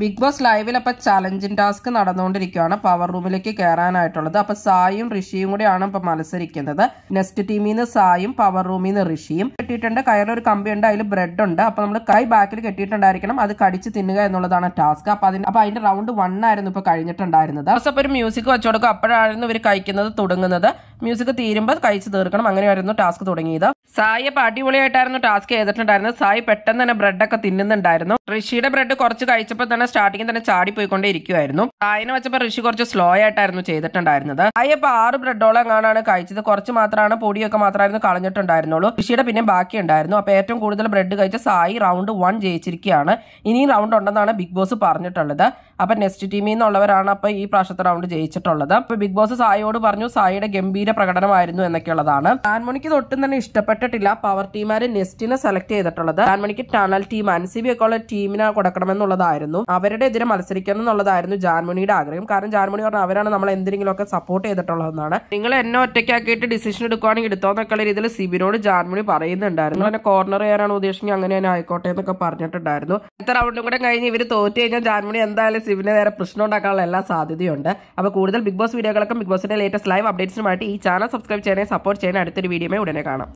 big boss ലൈവിൽ അപ്പോൾ challenging task നടന്നുകൊണ്ടിരിക്കുകയാണ് പവർ റൂമിലേക്ക് കയറാനായിട്ടുള്ളത് അപ്പോൾ സായും ഋഷിയും കൂടിയാണ് ഇപ്പോൾ മത്സരിക്കുന്നത് നെക്സ്റ്റ് ടീമിൽ നിന്ന് സായും പവർ റൂമിൽ നിന്ന് ഋഷിയും കെട്ടിയിട്ടുണ്ട് കമ്പി കമ്പിയുണ്ട് അതിൽ ബ്രെഡ് ഉണ്ട് അപ്പോൾ നമ്മൾ കൈ ബാക്കിൽ കെട്ടിയിട്ടുണ്ടായിരിക്കണം അത് കടിച്ച് തിന്നുക എന്നുള്ളതാണ് ടാസ്ക് അപ്പോൾ അതിന് അപ്പോൾ അതിൻ്റെ റൗണ്ട് വൺ ആയിരുന്നു ഇപ്പോൾ കഴിഞ്ഞിട്ടുണ്ടായിരുന്നത് അപ്പോൾ ഒരു മ്യൂസിക് വെച്ചു അപ്പോഴായിരുന്നു ഇവർ കഴിക്കുന്നത് തുടങ്ങുന്നത് മ്യൂസിക് തീരുമ്പോൾ കഴിച്ച് തീർക്കണം അങ്ങനെയായിരുന്നു ടാസ്ക് തുടങ്ങിയത് സായി അപ്പൊ അടിപൊളിയായിട്ടായിരുന്നു ടാസ്ക് ചെയ്തിട്ടുണ്ടായിരുന്നത് സായി പെട്ടെന്ന് തന്നെ ബ്രെഡൊക്കെ തിന്നുന്നുണ്ടായിരുന്നു ഋഷിയുടെ ബ്രെഡ് കുറച്ച് കഴിച്ചപ്പോൾ തന്നെ സ്റ്റാർട്ടിങ്ങിൽ തന്നെ ചാടി പോയിക്കൊണ്ടേ ഇരിക്കുമായിരുന്നു സായിനെ വെച്ചപ്പോൾ ഋഷി കുറച്ച് സ്ലോ ആയിട്ടായിരുന്നു ചെയ്തിട്ടുണ്ടായിരുന്നത് സായി അപ്പൊ ആറ് ബ്രെഡോളം എങ്ങാനാണ് കഴിച്ചത് കുറച്ച് മാത്രമാണ് പൊടിയൊക്കെ മാത്രമായിരുന്നു കളഞ്ഞിട്ടുണ്ടായിരുന്നുള്ളൂ ഋഷിയുടെ പിന്നെ ബാക്കി ഉണ്ടായിരുന്നു അപ്പോൾ ഏറ്റവും കൂടുതൽ ബ്രെഡ് കഴിച്ച സായി റൗണ്ട് വൺ ജയിച്ചിരിക്കുകയാണ് ഇനിയും റൗണ്ട് ഉണ്ടെന്നാണ് ബിഗ് ബോസ് പറഞ്ഞിട്ടുള്ളത് അപ്പൊ നെക്സ്റ്റ് ടീമിൽ നിന്നുള്ളവരാണ് അപ്പോൾ ഈ പ്രാവശ്യത്തെ റൗണ്ട് ജയിച്ചിട്ടുള്ളത് അപ്പോൾ ബിഗ് ബോസ് സായിയോട് പറഞ്ഞു സായിയുടെ ഗംഭീര പ്രകടനമായിരുന്നു എന്നൊക്കെയുള്ളതാണ് ആൻമോണിക്ക് തൊട്ടും തന്നെ ഇഷ്ടപ്പെട്ട കൊടുത്തിട്ടില്ല പവർ ടീമാര് നെസ്റ്റിനെ സെലക്ട് ചെയ്തിട്ടുള്ളത് ജാൻമണിക്ക് ടണൽ ടീം എൻ ഒക്കെ ഉള്ള ടീമിനെ കൊടുക്കണമെന്നുള്ളതായിരുന്നു അവരുടെ എതിരെ മത്സരിക്കണം എന്നുള്ളതായിരുന്നു ജാൻമണിയുടെ ആഗ്രഹം കാരണം ജാൻമണി പറഞ്ഞാൽ അവരാണ് നമ്മൾ എന്തെങ്കിലും ഒക്കെ സപ്പോർട്ട് ചെയ്തിട്ടുള്ളതെന്നാണ് നിങ്ങൾ എന്നെ ഒറ്റയ്ക്കാക്കിയിട്ട് ഡിസിഷൻ എടുക്കുകയാണെങ്കിൽ എന്നൊക്കെയുള്ള രീതിയിൽ സിബിനോട് ജാൻമണി പറയുന്നുണ്ടായിരുന്നു അങ്ങനെ കോർണർ ചെയ്യാനാണ് ഉദ്ദേശിക്കുന്നത് അങ്ങനെ ഞാൻ ആയിക്കോട്ടെ എന്നൊക്കെ പറഞ്ഞിട്ടുണ്ടായിരുന്നു ഇത്ര റൗണ്ടും കൂടെ കഴിഞ്ഞ് ഇവർ തോറ്റു കഴിഞ്ഞാൽ ജാൻമണി എന്തായാലും സിബിനെ നേരെ പ്രശ്നം ഉണ്ടാക്കാനുള്ള എല്ലാ സാധ്യതയുണ്ട് അപ്പോൾ കൂടുതൽ ബിഗ് ബോസ് വീഡിയോകളൊക്കെ ബിഗ് ബോസിന്റെ ലേറ്റസ്റ്റ് ലൈവ് അപ്ഡേറ്റ്സിനുമായിട്ട് ഈ ചാനൽ സബ്സ്ക്രൈബ് ചെയ്യാനേ സപ്പോർട്ട് ചെയ്യാൻ അടുത്തൊരു വീഡിയോമേ ഉടനെ കാണാം